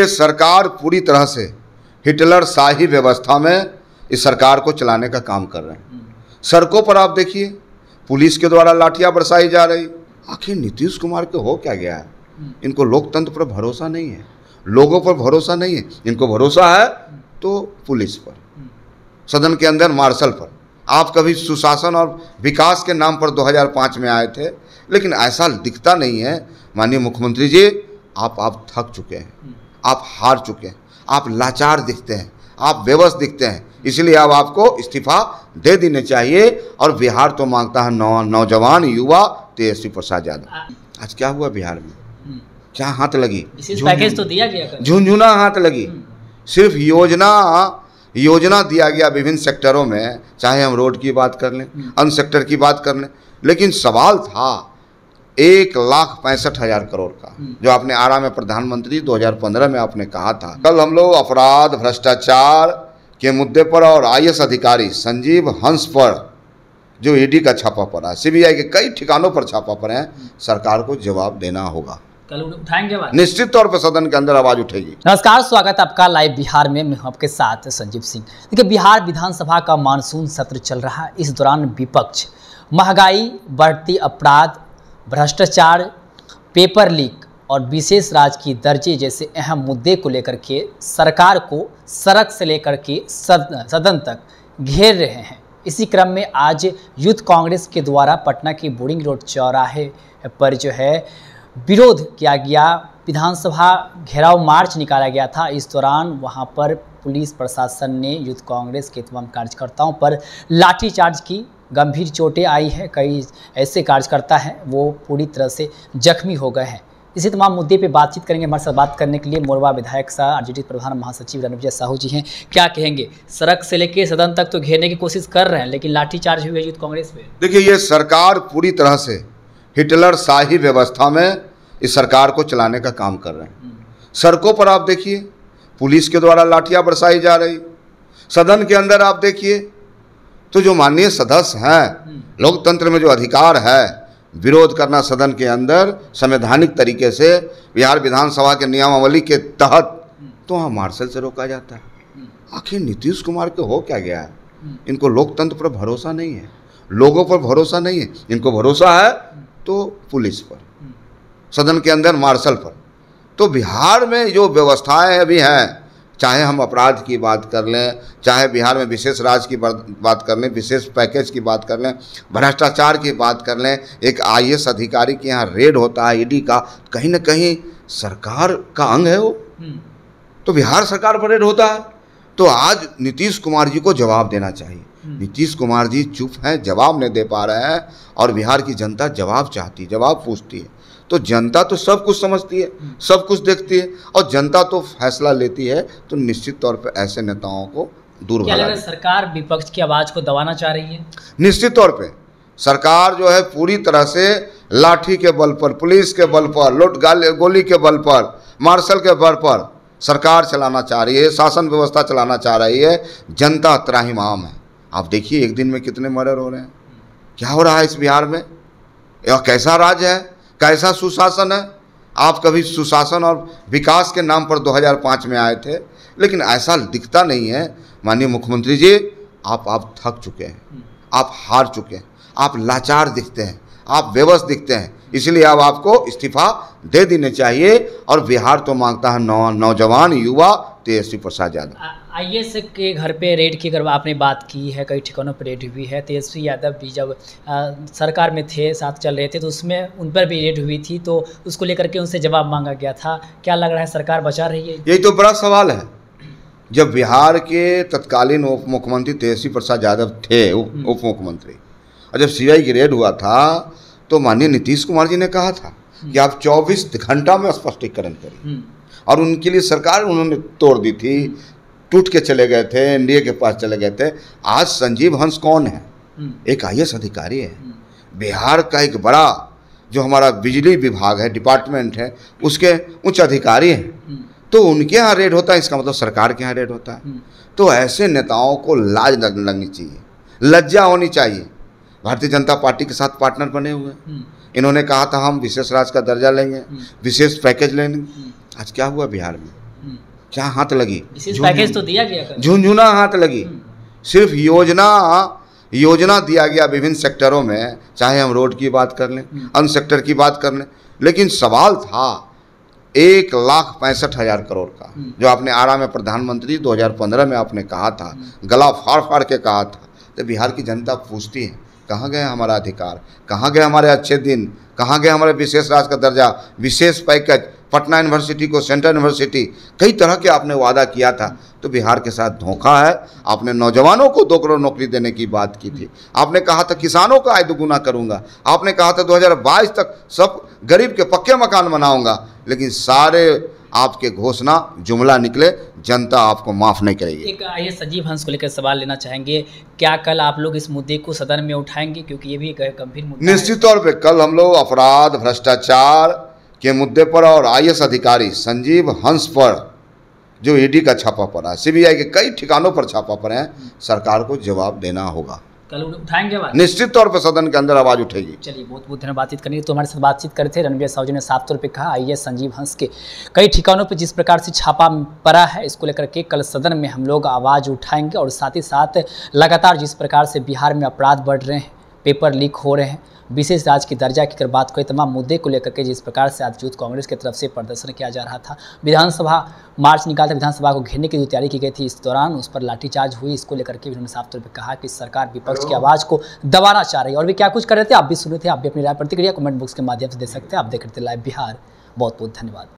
ये सरकार पूरी तरह से हिटलर शाही व्यवस्था में इस सरकार को चलाने का काम कर रहे हैं सड़कों पर आप देखिए पुलिस के द्वारा लाठियां बरसाई जा रही आखिर नीतीश कुमार के हो क्या गया है इनको लोकतंत्र पर भरोसा नहीं है लोगों पर भरोसा नहीं है इनको भरोसा है तो पुलिस पर सदन के अंदर मार्शल पर आप कभी सुशासन और विकास के नाम पर 2005 में आए थे लेकिन ऐसा दिखता नहीं है माननीय मुख्यमंत्री जी आप आप थक चुके हैं आप हार चुके हैं आप लाचार दिखते हैं आप बेबस दिखते हैं इसलिए अब आपको इस्तीफा दे देने चाहिए और बिहार तो मांगता है नौ नौजवान युवा तेजस्वी प्रसाद यादव हाँ। आज क्या हुआ बिहार में क्या हम्म। हाथ लगी पैकेज तो दिया गया झुंझुना हाथ लगी हम्म। सिर्फ योजना योजना दिया गया विभिन्न सेक्टरों में चाहे हम रोड की बात कर लें अन हम्म। सेक्टर की बात कर लें लेकिन सवाल था एक लाख पैंसठ हजार करोड़ का हम्म। जो आपने आरा में प्रधानमंत्री 2015 में आपने कहा था कल हम लोग अपराध भ्रष्टाचार के मुद्दे पर और आई अधिकारी संजीव हंस पर जो ईडी का छापा पड़ा है सीबीआई के कई ठिकानों पर छापा पड़े हैं हम्म। सरकार को जवाब देना होगा निश्चित तौर पर सदन के अंदर आवाज उठेगी नमस्कार स्वागत है आपका लाइव बिहार में मैं आपके साथ संजीव सिंह देखिए बिहार विधानसभा का मानसून सत्र चल रहा है इस दौरान विपक्ष महंगाई बढ़ती अपराध भ्रष्टाचार पेपर लीक और विशेष राज की दर्जे जैसे अहम मुद्दे को लेकर के सरकार को सड़क से लेकर के सदन तक घेर रहे हैं इसी क्रम में आज यूथ कांग्रेस के द्वारा पटना के बोरिंग रोड चौराहे पर जो है विरोध किया गया विधानसभा घेराव मार्च निकाला गया था इस दौरान वहां पर पुलिस प्रशासन ने यूथ कांग्रेस के तमाम कार्यकर्ताओं पर लाठीचार्ज की गंभीर चोटें आई हैं कई ऐसे कार्यकर्ता हैं वो पूरी तरह से जख्मी हो गए हैं इसी तमाम मुद्दे पे बातचीत करेंगे हमारे साथ बात करने के लिए मोरवा विधायक साह आरजेडी प्रधान महासचिव रणविजय साहू जी हैं क्या कहेंगे सड़क से लेके सदन तक तो घेरने की कोशिश कर रहे हैं लेकिन लाठीचार्ज हुई है यूथ कांग्रेस पे देखिए ये सरकार पूरी तरह से हिटलर शाही व्यवस्था में इस सरकार को चलाने का काम कर रहे हैं सड़कों पर आप देखिए पुलिस के द्वारा लाठियाँ बरसाई जा रही सदन के अंदर आप देखिए तो जो माननीय सदस्य हैं हम्म। लोकतंत्र में जो अधिकार है विरोध करना सदन के अंदर संवैधानिक तरीके से बिहार विधानसभा के नियमावली के तहत हम्म। तो वहाँ मार्शल से रोका जाता है हम्म। आखिर नीतीश कुमार के हो क्या गया है इनको लोकतंत्र पर भरोसा नहीं है लोगों पर भरोसा नहीं है इनको भरोसा है तो पुलिस पर सदन के अंदर मार्शल पर तो बिहार में जो व्यवस्थाएं अभी हैं चाहे हम अपराध की बात कर लें चाहे बिहार में विशेष राज की बात कर लें विशेष पैकेज की बात कर लें भ्रष्टाचार की बात कर लें एक आई अधिकारी के यहाँ रेड होता है ईडी का कहीं ना कहीं सरकार का अंग है वो हम्म। तो बिहार सरकार पर रेड होता है तो आज नीतीश कुमार जी को जवाब देना चाहिए हम्म। नीतीश कुमार जी चुप हैं जवाब नहीं दे पा रहे हैं और बिहार की जनता जवाब चाहती है जवाब पूछती है तो जनता तो सब कुछ समझती है हम्म। सब कुछ देखती है और जनता तो फैसला लेती है तो निश्चित तौर पर ऐसे नेताओं को दूर भगा सरकार विपक्ष की आवाज़ को दबाना चाह रही है निश्चित तौर पर सरकार जो है पूरी तरह से लाठी के बल पर पुलिस के बल पर लुट गोली के बल पर मार्शल के बल पर सरकार चलाना चाह रही है शासन व्यवस्था चलाना चाह रही है जनता त्राहिमाम है आप देखिए एक दिन में कितने मर्डर हो रहे हैं क्या हो रहा है इस बिहार में यह कैसा राज्य है कैसा सुशासन है आप कभी सुशासन और विकास के नाम पर 2005 में आए थे लेकिन ऐसा दिखता नहीं है माननीय मुख्यमंत्री जी आप आप थक चुके हैं आप हार चुके हैं आप लाचार दिखते हैं आप व्यवस्थ दिखते हैं इसलिए अब आप आपको इस्तीफा दे देने चाहिए और बिहार तो मांगता है नौ नौजवान युवा तेजस्वी प्रसाद यादव आई एस के घर पे रेड की अगर आपने बात की है कई ठिकानों पर रेड हुई है तेजस्वी यादव भी जब आ, सरकार में थे साथ चल रहे थे तो उसमें उन पर भी रेड हुई थी तो उसको लेकर के उनसे जवाब मांगा गया था क्या लग रहा है सरकार बचा रही है यही तो बड़ा सवाल है जब बिहार के तत्कालीन उप मुख्यमंत्री तेजस्वी प्रसाद यादव थे उप हम्म। मुख्यमंत्री और जब सी की रेड हुआ था तो माननीय नीतीश कुमार जी ने कहा था कि हम्म। आप 24 घंटा में स्पष्टीकरण करें हम्म। और उनके लिए सरकार उन्होंने तोड़ दी थी टूट के चले गए थे एनडीए के पास चले गए थे आज संजीव हंस कौन है हम्म। एक आई अधिकारी है हम्म। बिहार का एक बड़ा जो हमारा बिजली विभाग है डिपार्टमेंट है उसके उच्च अधिकारी हैं हम्म। तो उनके यहाँ रेड होता है इसका मतलब सरकार के यहाँ रेड होता है तो ऐसे नेताओं को लाज लगनी चाहिए लज्जा होनी चाहिए भारतीय जनता पार्टी के साथ पार्टनर बने हुए इन्होंने कहा था हम विशेष राज का दर्जा लेंगे विशेष पैकेज लेंगे आज क्या हुआ बिहार में जहाँ हाथ लगी पैकेज तो दिया गया झुंझुना हाथ लगी हम्म। सिर्फ योजना योजना दिया गया विभिन्न सेक्टरों में चाहे हम रोड की बात कर लें हम्म। अन्य सेक्टर की बात कर लें लेकिन सवाल था एक लाख पैंसठ हजार करोड़ का हम्म। जो आपने आरा में प्रधानमंत्री 2015 में आपने कहा था गला फाड़ फाड़ के कहा था तो बिहार की जनता पूछती है कहाँ गया हमारा अधिकार कहाँ गए हमारे अच्छे दिन कहाँ गए हमारे विशेष राज का दर्जा विशेष पैकेज पटना यूनिवर्सिटी को सेंट्रल यूनिवर्सिटी कई तरह के आपने वादा किया था तो बिहार के साथ धोखा है आपने नौजवानों को दो करोड़ नौकरी देने की बात की थी आपने कहा था किसानों का आय दोगुना करूंगा आपने कहा था 2022 तक सब गरीब के पक्के मकान बनाऊंगा लेकिन सारे आपके घोषणा जुमला निकले जनता आपको माफ नहीं करेगी एक आइए सजीव हंस को लेकर सवाल लेना चाहेंगे क्या कल आप लोग इस मुद्दे को सदन में उठाएंगे क्योंकि ये भी एक गंभीर मुद्दा निश्चित तौर पर कल हम लोग अपराध भ्रष्टाचार के मुद्दे पर और आई अधिकारी संजीव हंस पर जो ईडी का छापा पड़ा है सीबीआई के कई ठिकानों पर छापा पड़े हैं सरकार को जवाब देना होगा कल उठाएंगे निश्चित तौर पर सदन के अंदर आवाज उठेगी चलिए बहुत बहुत धन्यवाद बातचीत करेंगे तो हमारे साथ बातचीत करे थे रणवीर साहू जी ने साफ तौर पे कहा आइए संजीव हंस के कई ठिकानों पर जिस प्रकार से छापा पड़ा है इसको लेकर के कल सदन में हम लोग आवाज़ उठाएंगे और साथ ही साथ लगातार जिस प्रकार से बिहार में अपराध बढ़ रहे हैं पेपर लीक हो रहे हैं विशेष राज्य की दर्जा की अगर बात करें तमाम मुद्दे को लेकर के जिस प्रकार से आज यूथ कांग्रेस की तरफ से प्रदर्शन किया जा रहा था विधानसभा मार्च निकालकर विधानसभा को घेरने की जो तैयारी की गई थी इस दौरान उस पर लाठीचार्ज हुई इसको लेकर के उन्होंने साफ तौर पर कहा कि सरकार विपक्ष की आवाज़ को दबाना चाह रही है और भी क्या कुछ कर रहे थे आप भी सुने थे आप भी अपनी राय प्रतिक्रिया कमेंट बॉक्स के माध्यम से दे सकते हैं आप देख रहे थे लाइव बिहार बहुत बहुत धन्यवाद